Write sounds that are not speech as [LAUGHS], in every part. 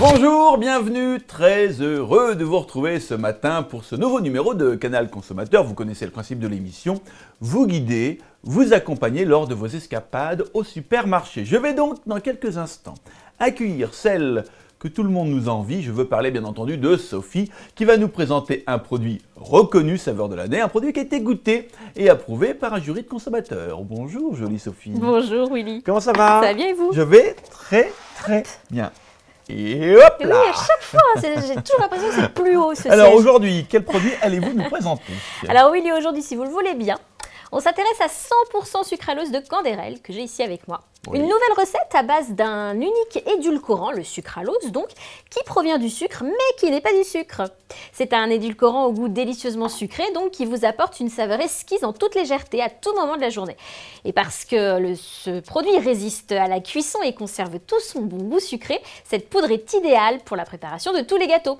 Bonjour, bienvenue, très heureux de vous retrouver ce matin pour ce nouveau numéro de Canal Consommateur. Vous connaissez le principe de l'émission, vous guider, vous accompagner lors de vos escapades au supermarché. Je vais donc dans quelques instants accueillir celle que tout le monde nous envie. Je veux parler bien entendu de Sophie qui va nous présenter un produit reconnu saveur de l'année, un produit qui a été goûté et approuvé par un jury de consommateurs. Bonjour jolie Sophie. Bonjour Willy. Comment ça va Ça va et vous Je vais très très bien. Et hop oui, à chaque fois, j'ai toujours l'impression que c'est plus haut ce Alors aujourd'hui, quel produit allez-vous nous présenter Alors oui, aujourd'hui, si vous le voulez bien, on s'intéresse à 100% sucralose de Candérel, que j'ai ici avec moi. Une nouvelle recette à base d'un unique édulcorant, le sucralose donc, qui provient du sucre mais qui n'est pas du sucre. C'est un édulcorant au goût délicieusement sucré donc qui vous apporte une saveur esquisse en toute légèreté à tout moment de la journée. Et parce que ce produit résiste à la cuisson et conserve tout son bon goût sucré, cette poudre est idéale pour la préparation de tous les gâteaux.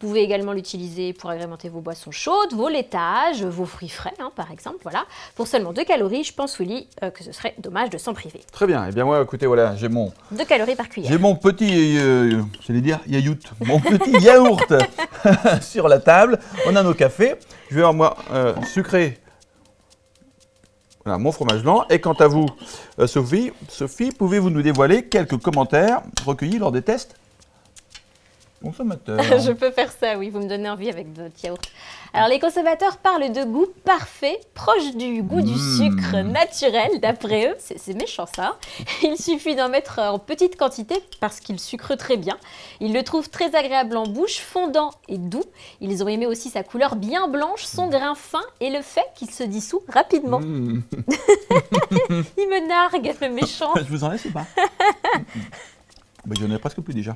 Vous pouvez également l'utiliser pour agrémenter vos boissons chaudes, vos laitages, vos fruits frais hein, par exemple, voilà. Pour seulement 2 calories, je pense, Willy, euh, que ce serait dommage de s'en priver. Très bien. Eh bien, moi, écoutez, voilà, j'ai mon. 2 calories par cuillère. J'ai mon petit, euh, euh j'allais dire, yaourt, mon petit [LAUGHS] yaourt [LAUGHS] sur la table. On a nos cafés. Je vais en moi, euh, sucré. Voilà, mon fromage blanc. Et quant à vous, Sophie, Sophie pouvez-vous nous dévoiler quelques commentaires recueillis lors des tests consommateurs. [LAUGHS] je peux faire ça, oui, vous me donnez envie avec votre yaourt. Alors, les consommateurs parlent de goût parfait, proche du goût du mmh. sucre naturel, d'après eux. C'est méchant, ça. Hein. [LAUGHS] Il suffit d'en mettre en petite quantité parce qu'il sucre très bien. Ils le trouvent très agréable en bouche, fondant et doux. Ils ont aimé aussi sa couleur bien blanche, son grain fin et le fait qu'il se dissout rapidement. Mmh. [LAUGHS] Il me nargue, le méchant. je vous en laisse pas bah, J'en ai presque plus déjà.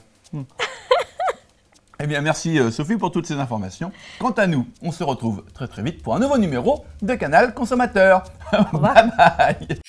Eh bien, merci euh, Sophie pour toutes ces informations. Quant à nous, on se retrouve très très vite pour un nouveau numéro de Canal Consommateur. [LAUGHS] bye bye